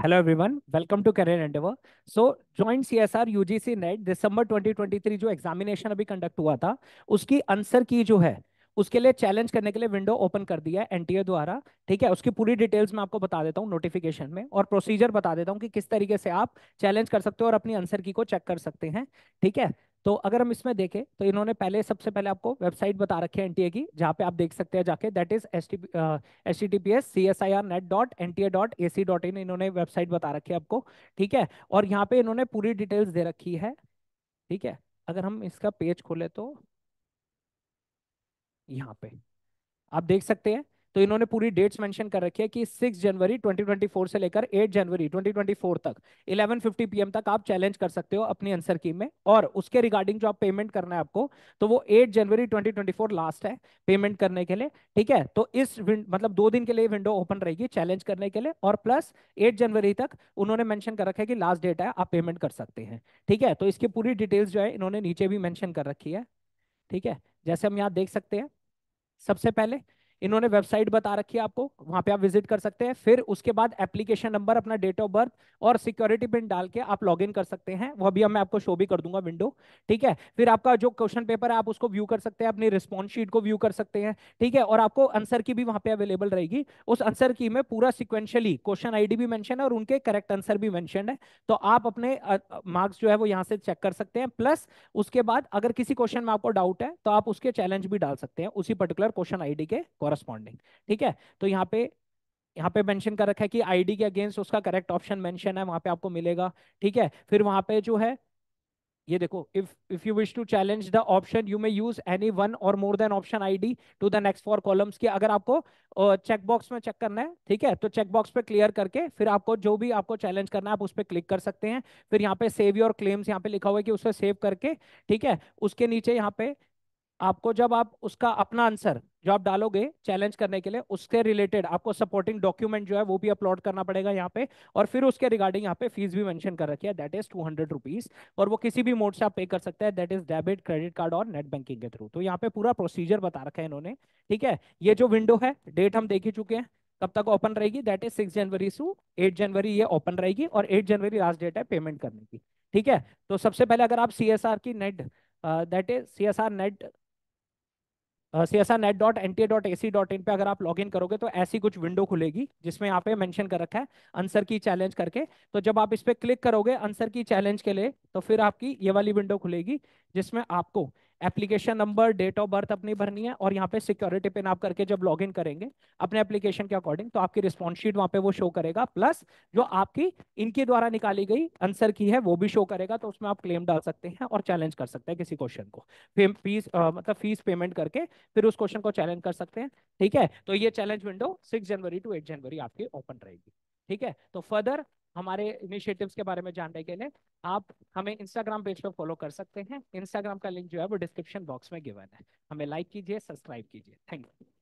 Hello everyone, welcome to Career Endeavor. So joint CSR UGC NET दिसंबर 2023 जो examination अभी conduct हुआ था उसकी आंसर की जो है उसके लिए चैलेंज करने के लिए विंडो ओपन कर दिया है एनटीए द्वारा ठीक है उसकी पूरी डिटेल्स मैं आपको बता देता हूँ नोटिफिकेशन में और प्रोसीजर बता देता हूँ कि किस तरीके से आप चैलेंज कर सकते हो और अपनी आंसर की को चेक कर सकते हैं ठीक है तो अगर हम इसमें देखें तो इन्होंने पहले सबसे पहले आपको वेबसाइट बता रखी है एनटीए की जहाँ पे आप देख सकते हैं जाके that is S T P S C S I R net dot N T A dot A C dot in इन्होंने वेबसाइट बता रखी है आपको ठीक है और यहाँ पे इन्होंने पूरी डिटेल्स दे रखी है ठीक है अगर हम इसका पेज खोले तो यहाँ पे आप देख सकते हैं तो इन्होंने पूरी डेट्स मेंशन कर रखी है कि 6 जनवरी 2024 से लेकर 8 जनवरी 2024 तक 11:50 पीएम तक आप चैलेंज कर सकते हो अपनी आंसर की में और उसके रिगार्डिंग जो आप पेमेंट करना है आपको तो वो 8 जनवरी 2024 लास्ट है पेमेंट करने के लिए ठीक है तो इस मतलब दो दिन के लिए विंडो ओपन रहेगी चैलेंज करने के लिए और प्लस एट जनवरी तक उन्होंने मैंशन कर रखा है कि लास्ट डेट है आप पेमेंट कर सकते हैं ठीक है तो इसकी पूरी डिटेल्स जो है इन्होंने नीचे भी मैंशन कर रखी है ठीक है जैसे हम यहाँ देख सकते हैं सबसे पहले इन्होंने वेबसाइट बता रखी है आपको वहां पे आप विजिट कर सकते हैं फिर उसके बाद एप्लीकेशन नंबर अपना डेट ऑफ बर्थ और सिक्योरिटी पिन डाल के आप लॉग इन कर सकते हैं वह भी मैं आपको शो भी कर दूंगा विंडो ठीक है फिर आपका जो क्वेश्चन पेपर है आप उसको व्यू कर सकते हैं अपनी रिस्पॉन्स शीट को व्यू कर सकते हैं ठीक है और आपको आंसर की भी वहां पर अवेलेबल रहेगी उस आंसर की में पूरा सिक्वेंशली क्वेश्चन आई भी मैंशन है और उनके करेक्ट आंसर भी मैंशन है तो आप अपने मार्क्स जो है वो यहाँ से चेक कर सकते हैं प्लस उसके बाद अगर किसी क्वेश्चन में आपको डाउट है तो आप उसके चैलेंज भी डाल सकते हैं उसी पर्टिकुलर क्वेश्चन आई के कॉरेस्पॉन्डिंग ठीक है तो यहाँ पे यहाँ पे मेंशन कर रखा है कि आईडी के अगेंस्ट उसका करेक्ट ऑप्शन मेंशन है वहां पे आपको मिलेगा ठीक है फिर वहां पे जो है ये देखो if if you wish to challenge the option you may use any one or more than option ID to the next four columns की अगर आपको चेक बॉक्स में चेक करना है ठीक है तो चेक बॉक्स पे क्लियर करके फिर आपको जो भी आपको चैलेंज करना है आप उस पर क्लिक कर सकते हैं फिर यहाँ पे सेव योर क्लेम्स यहाँ पे लिखा हुआ है कि उसे सेव करके ठीक है उसके नीचे यहाँ पे आपको जब आप उसका अपना आंसर जो आप डालोगे चैलेंज करने के लिए उसके रिलेटेड आपको सपोर्टिंग डॉक्यूमेंट जो है वो भी अपलोड करना पड़ेगा यहाँ पे और फिर उसके रिगार्डिंग यहाँ पे फीस भी मेंशन कर रखी है that is two hundred rupees और वो किसी भी मोड से आप पे कर सकते हैं that is debit credit card और नेट बैंकिंग के थ्रू तो यहाँ पे पूरा प्रोसीजर बता रखा है इन्होंने ठीक है ये जो विंडो है डेट हम देख ही चुके हैं कब तक ओपन रहेगी that is six January to eight January ये ओपन रहेगी और एट जनवरी लास्ट डेट है पेमेंट करने की ठीक है तो सबसे पहले अगर आप सी की net that is C S R net CSR net dot N T A dot A C dot in पर अगर आप लॉग इन करोगे तो ऐसी कुछ विंडो खुलेगी जिसमें यहाँ पे मेंशन कर रखा है आंसर की चैलेंज करके तो जब आप इस पर क्लिक करोगे आंसर की चैलेंज के लिए तो फिर आपकी ये वाली विंडो खुलेगी जिसमें आपको application number date of birth अपनी भरनी है और यहाँ पे सिक्योरिटी पिन आप करके जब लॉग करेंगे अपने एप्लीकेशन के अकॉर्डिंग तो आपकी रिस्पॉन्स शीट वहाँ पे वो शो करेगा प्लस जो आपकी इनके द्वारा निकाली गई आंसर की है वो भी शो करेगा तो उसमें आप क्लेम डाल सकते हैं और चैलेंज कर सकते हैं किसी क्वेश्चन को फीस मतलब फीस पेमेंट करके फिर उस क्वेश्चन को चैलेंज कर सकते हैं ठीक है तो ये challenge window six January to eight January आपकी ओपन रहेगी ठीक है तो फर्दर हमारे इनिशिएटिव्स के बारे में जानने के लिए आप हमें इंस्टाग्राम पेज पर फॉलो कर सकते हैं इंस्टाग्राम का लिंक जो है वो डिस्क्रिप्शन बॉक्स में गिवन है हमें लाइक कीजिए सब्सक्राइब कीजिए थैंक यू